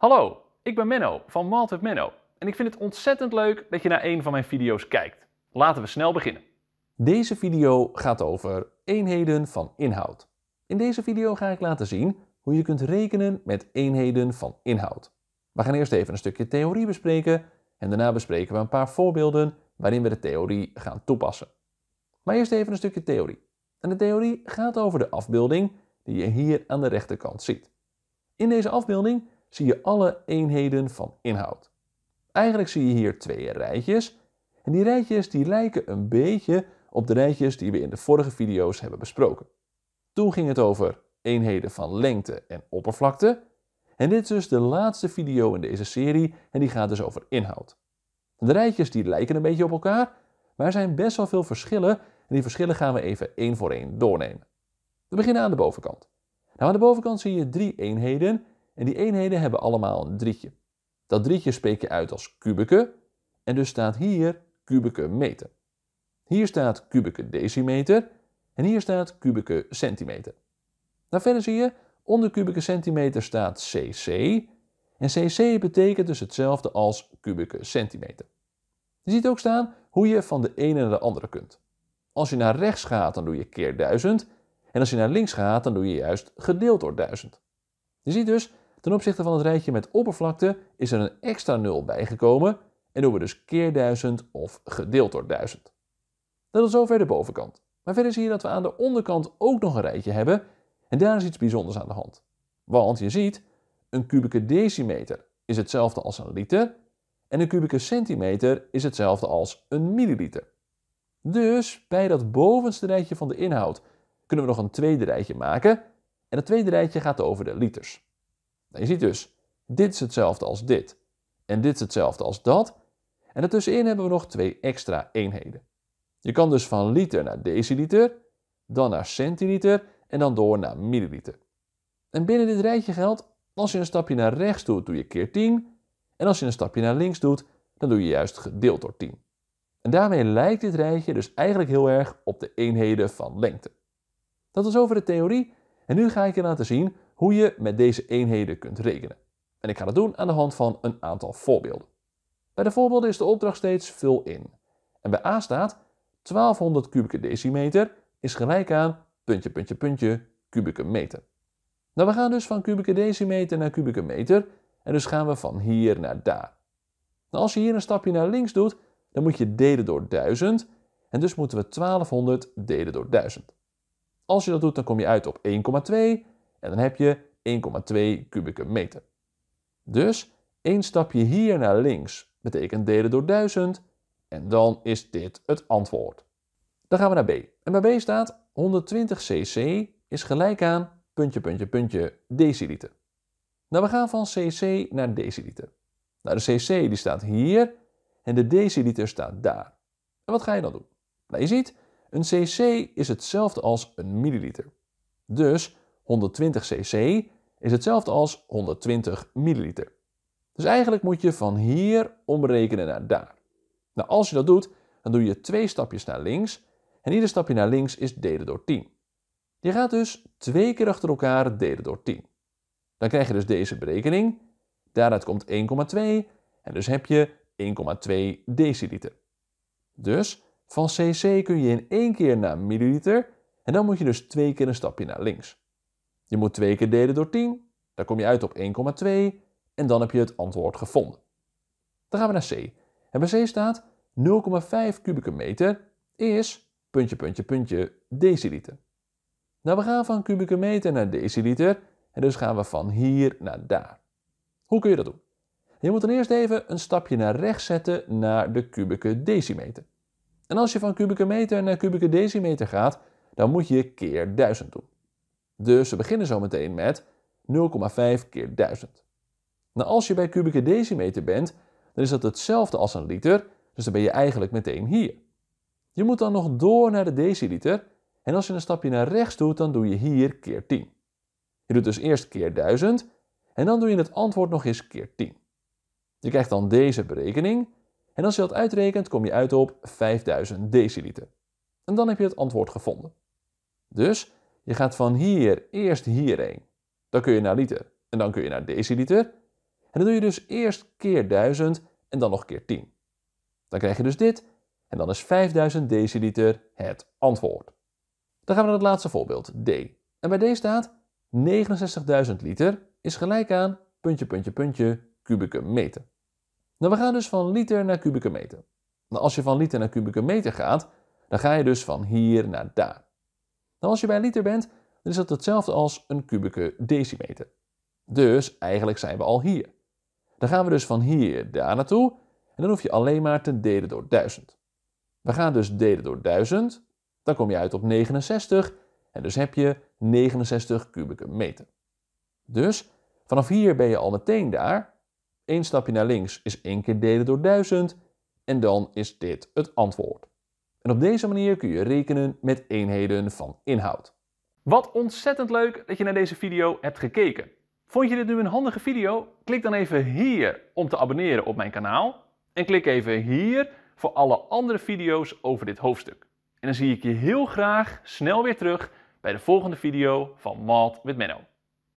Hallo, ik ben Menno van Malt with Menno en ik vind het ontzettend leuk dat je naar een van mijn video's kijkt. Laten we snel beginnen. Deze video gaat over eenheden van inhoud. In deze video ga ik laten zien hoe je kunt rekenen met eenheden van inhoud. We gaan eerst even een stukje theorie bespreken en daarna bespreken we een paar voorbeelden waarin we de theorie gaan toepassen. Maar eerst even een stukje theorie. En de theorie gaat over de afbeelding die je hier aan de rechterkant ziet. In deze afbeelding zie je alle eenheden van inhoud. Eigenlijk zie je hier twee rijtjes. En die rijtjes die lijken een beetje op de rijtjes die we in de vorige video's hebben besproken. Toen ging het over eenheden van lengte en oppervlakte. En dit is dus de laatste video in deze serie en die gaat dus over inhoud. De rijtjes die lijken een beetje op elkaar, maar er zijn best wel veel verschillen en die verschillen gaan we even één voor één doornemen. We beginnen aan de bovenkant. Nou, aan de bovenkant zie je drie eenheden en die eenheden hebben allemaal een drietje. Dat drietje spreek je uit als kubieke en dus staat hier kubieke meter. Hier staat kubieke decimeter en hier staat kubieke centimeter. Nou, verder zie je, onder kubieke centimeter staat cc en cc betekent dus hetzelfde als kubieke centimeter. Je ziet ook staan hoe je van de ene naar de andere kunt. Als je naar rechts gaat, dan doe je keer 1000 en als je naar links gaat, dan doe je juist gedeeld door 1000. Je ziet dus, Ten opzichte van het rijtje met oppervlakte is er een extra 0 bijgekomen en doen we dus keer 1000 of gedeeld door 1000. Dat is zover de bovenkant. Maar verder zie je dat we aan de onderkant ook nog een rijtje hebben en daar is iets bijzonders aan de hand. Want je ziet, een kubieke decimeter is hetzelfde als een liter en een kubieke centimeter is hetzelfde als een milliliter. Dus bij dat bovenste rijtje van de inhoud kunnen we nog een tweede rijtje maken en dat tweede rijtje gaat over de liters je ziet dus, dit is hetzelfde als dit. En dit is hetzelfde als dat. En daartussenin hebben we nog twee extra eenheden. Je kan dus van liter naar deciliter, dan naar centiliter en dan door naar milliliter. En binnen dit rijtje geldt, als je een stapje naar rechts doet, doe je keer 10. En als je een stapje naar links doet, dan doe je juist gedeeld door 10. En daarmee lijkt dit rijtje dus eigenlijk heel erg op de eenheden van lengte. Dat was over de theorie en nu ga ik je laten zien hoe je met deze eenheden kunt rekenen. En ik ga dat doen aan de hand van een aantal voorbeelden. Bij de voorbeelden is de opdracht steeds vul in. En bij A staat 1200 kubieke decimeter is gelijk aan puntje, puntje, puntje, kubieke meter. Nou, we gaan dus van kubieke decimeter naar kubieke meter en dus gaan we van hier naar daar. Nou, als je hier een stapje naar links doet, dan moet je delen door 1000 en dus moeten we 1200 delen door 1000. Als je dat doet, dan kom je uit op 1,2 en dan heb je 1,2 kubieke meter. Dus één stapje hier naar links betekent delen door 1000 en dan is dit het antwoord. Dan gaan we naar B. En bij B staat 120 cc is gelijk aan puntje, puntje, puntje deciliter. Nou, we gaan van cc naar deciliter. Nou, de cc die staat hier en de deciliter staat daar. En wat ga je dan doen? Nou, je ziet, een cc is hetzelfde als een milliliter. Dus 120 cc is hetzelfde als 120 milliliter. Dus eigenlijk moet je van hier omrekenen naar daar. Nou, als je dat doet, dan doe je twee stapjes naar links en ieder stapje naar links is delen door 10. Je gaat dus twee keer achter elkaar delen door 10. Dan krijg je dus deze berekening. Daaruit komt 1,2 en dus heb je 1,2 deciliter. Dus van cc kun je in één keer naar milliliter en dan moet je dus twee keer een stapje naar links. Je moet twee keer delen door 10, daar kom je uit op 1,2 en dan heb je het antwoord gevonden. Dan gaan we naar C. En bij C staat 0,5 kubieke meter is puntje, puntje, puntje, deciliter. Nou, we gaan van kubieke meter naar deciliter en dus gaan we van hier naar daar. Hoe kun je dat doen? Je moet dan eerst even een stapje naar rechts zetten naar de kubieke decimeter. En als je van kubieke meter naar kubieke decimeter gaat, dan moet je keer 1000 doen. Dus we beginnen zo meteen met 0,5 keer 1000. Nou, als je bij kubieke decimeter bent, dan is dat hetzelfde als een liter, dus dan ben je eigenlijk meteen hier. Je moet dan nog door naar de deciliter en als je een stapje naar rechts doet, dan doe je hier keer 10. Je doet dus eerst keer 1000 en dan doe je het antwoord nog eens keer 10. Je krijgt dan deze berekening en als je dat uitrekent, kom je uit op 5000 deciliter. En dan heb je het antwoord gevonden. Dus je gaat van hier eerst hierheen. Dan kun je naar liter. En dan kun je naar deciliter. En dan doe je dus eerst keer 1000 en dan nog keer 10. Dan krijg je dus dit. En dan is 5000 deciliter het antwoord. Dan gaan we naar het laatste voorbeeld, D. En bij D staat 69.000 liter is gelijk aan puntje, puntje, puntje, kubieke meter. Nou, we gaan dus van liter naar kubieke meter. Nou, als je van liter naar kubieke meter gaat, dan ga je dus van hier naar daar. Dan als je bij liter bent, dan is dat hetzelfde als een kubieke decimeter. Dus eigenlijk zijn we al hier. Dan gaan we dus van hier daar naartoe en dan hoef je alleen maar te delen door 1000. We gaan dus delen door 1000, dan kom je uit op 69 en dus heb je 69 kubieke meter. Dus vanaf hier ben je al meteen daar. Eén stapje naar links is één keer delen door 1000 en dan is dit het antwoord. En op deze manier kun je rekenen met eenheden van inhoud. Wat ontzettend leuk dat je naar deze video hebt gekeken. Vond je dit nu een handige video? Klik dan even hier om te abonneren op mijn kanaal. En klik even hier voor alle andere video's over dit hoofdstuk. En dan zie ik je heel graag snel weer terug bij de volgende video van Malt with Menno.